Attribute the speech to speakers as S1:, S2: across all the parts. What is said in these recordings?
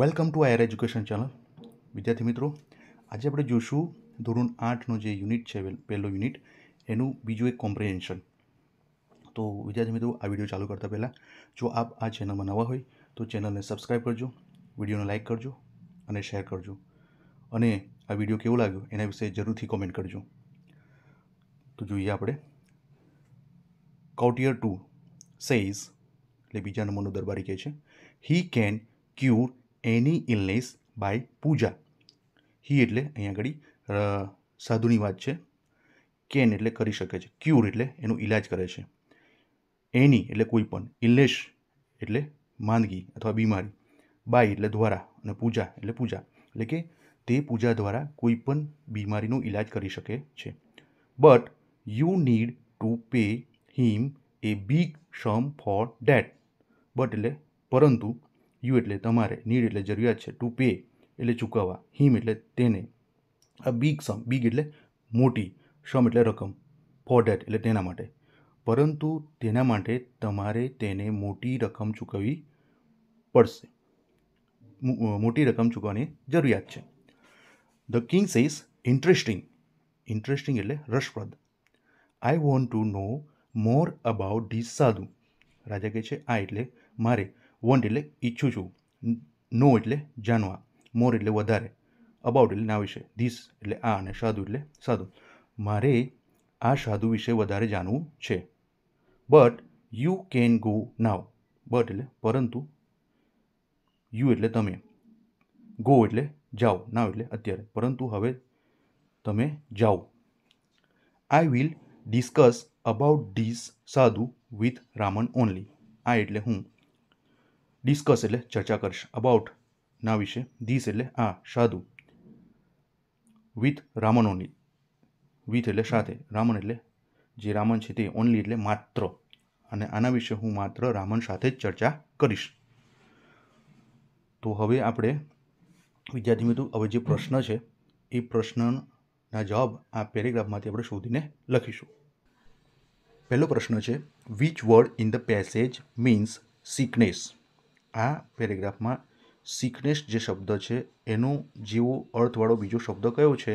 S1: welcome to higher education channel વિદ્યાર્થી મિત્રો આજે આપણે જોઈશું ધોરણ આઠનું જે યુનિટ છે પહેલું યુનિટ એનું બીજું એક કોમ્પ્રિહેન્શન તો વિદ્યાર્થી મિત્રો આ વિડીયો ચાલુ કરતા પહેલાં જો આપ આ ચેનલમાં નવા હોય તો ચેનલને સબસ્ક્રાઈબ કરજો વિડીયોને લાઇક કરજો અને શેર કરજો અને આ વિડીયો કેવો લાગ્યો એના વિશે જરૂરથી કોમેન્ટ કરજો તો જોઈએ આપણે કાઉટિયર ટુ સેઝ એટલે બીજા નંબરનો દરબારી કહે છે he can cure any illness by puja he એટલે અહીંયા આગળ સાધુની વાત છે કેન એટલે કરી શકે છે ક્યુર એટલે એનો ઇલાજ કરે છે એની એટલે કોઈ પણ ઇલનેસ એટલે માંદગી અથવા બીમારી બાય એટલે દ્વારા અને પૂજા એટલે પૂજા એટલે કે તે પૂજા દ્વારા કોઈ પણ બીમારીનો ઇલાજ કરી શકે છે but you need to pay him a big sum for that but એટલે પરંતુ યુ એટલે તમારે નીડ એટલે જરૂરિયાત છે ટુ પે એટલે ચૂકવવા હિમ એટલે તેને આ બિગ સમ બિગ એટલે મોટી સમ એટલે રકમ ફોર ડેટ એટલે તેના માટે પરંતુ તેના માટે તમારે તેને મોટી રકમ ચૂકવવી પડશે મોટી રકમ ચૂકવવાની જરૂરિયાત છે the king says interesting interesting એટલે રસપ્રદ I want to know more about this sadhu રાજા કહે છે આ એટલે મારે વોન્ટ એટલે ઈચ્છું છું નો એટલે જાણવા મોર એટલે વધારે અબાઉટ એટલે ના વિશે ધીસ એટલે આ અને સાધુ એટલે સાધુ મારે આ સાધુ વિશે વધારે જાણવું છે but you can go now but એટલે પરંતુ યુ એટલે તમે ગો એટલે જાઓ નાવ એટલે અત્યારે પરંતુ હવે તમે જાઓ I will discuss about this sadhu with Raman only આ એટલે હું ડિસ્કસ એટલે ચર્ચા કરીશ અબાઉટ ના વિશે ધીસ એટલે આ સાધુ વિથ રામન ઓનલી વિથ એટલે સાથે રામન એટલે જે રામન છે તે ઓનલી એટલે માત્ર અને આના વિશે હું માત્ર રામન સાથે જ ચર્ચા કરીશ તો હવે આપણે વિદ્યાર્થી મિત્રો હવે જે પ્રશ્ન છે એ પ્રશ્નના જવાબ આ પેરેગ્રાફમાંથી આપણે શોધીને લખીશું પહેલો પ્રશ્ન છે which word in the passage means sickness આ પેરેગ્રાફમાં સિકનેસ જે શબ્દ છે એનો જેવો અર્થવાળો બીજો શબ્દ કયો છે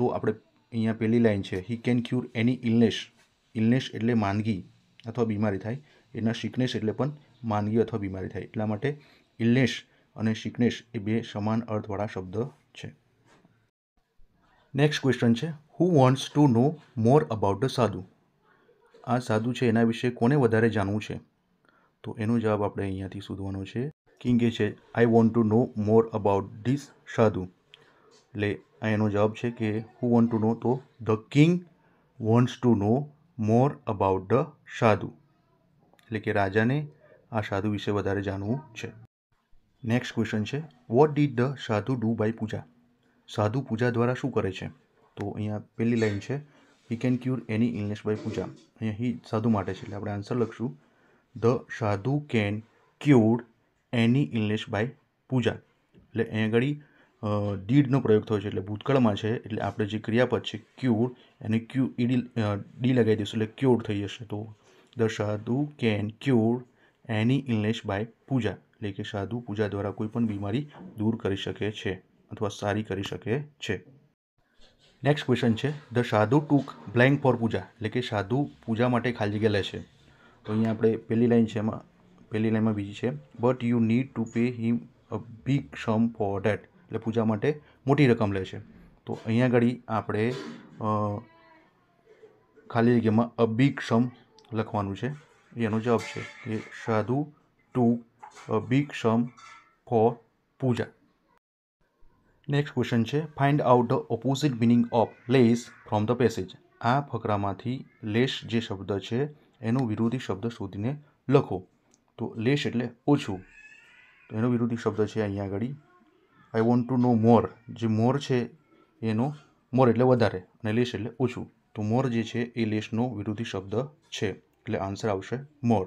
S1: તો આપણે અહીંયા પહેલી લાઈન છે he can cure any illness illness એટલે માંદગી અથવા બીમારી થાય એના સિકનેસ એટલે પણ માંદગી અથવા બીમારી થાય એટલા માટે ઇલનેસ અને સિકનેસ એ બે સમાન અર્થવાળા શબ્દ છે નેક્સ્ટ ક્વેશ્ચન છે who wants to know more about the sadhu આ સાધુ છે એના વિશે કોને વધારે જાણવું છે તો એનો જવાબ આપણે અહીંયાથી શોધવાનો છે કિંગે છે I want to know more about this sadhu એટલે આ એનો જવાબ છે કે હું વોન્ટ ટુ નો તો the king wants to know more about the sadhu એટલે કે રાજાને આ સાધુ વિશે વધારે જાણવું છે નેક્સ્ટ ક્વેશ્ચન છે what did the sadhu do by puja સાધુ પૂજા દ્વારા શું કરે છે તો અહીંયા પહેલી લાઈન છે he can cure any illness by puja અહીંયા હી સાધુ માટે છે એટલે આપણે આન્સર લખશું the sadhu can cure any illness by puja એટલે એ આગળ ડીડનો પ્રયોગ થયો છે એટલે ભૂતકાળમાં છે એટલે આપણે જે ક્રિયાપદ છે ક્યુર એને ક્યુ ઈડી ડી લગાવી દઈશું એટલે ક્યોર થઈ જશે તો the sadhu can cure any illness by puja એટલે કે સાધુ પૂજા દ્વારા કોઈ પણ બીમારી દૂર કરી શકે છે અથવા સારી કરી શકે છે નેક્સ્ટ ક્વેશ્ચન છે ધ સાધુ ટૂક બ્લેન્ક ફોર પૂજા એટલે કે સાધુ પૂજા માટે ખાલી જગ્યા લે છે તો અહીંયા આપણે પહેલી લાઈન છે એમાં પહેલી લાઈનમાં બીજી છે but you need to pay him a big sum for that એટલે પૂજા માટે મોટી રકમ લે છે તો અહીંયા આગળ આપણે ખાલી જગ્યામાં અ બિગ સમ લખવાનું છે એનો જવાબ છે કે sadhu to a big sum for puja next question છે find out the opposite meaning of less from the passage આ ફકરામાંથી લેસ જે શબ્દ છે એનો વિરોધી શબ્દ શોધીને લખો તો લેશ એટલે ઓછું તો એનો વિરોધી શબ્દ છે અહીંયા આગળ આઈ વોન્ટ ટુ નો મોર જે મોર છે એનો મોર એટલે વધારે અને લેશ એટલે ઓછું તો મોર જે છે એ લેશનો વિરોધી શબ્દ છે એટલે આન્સર આવશે મોર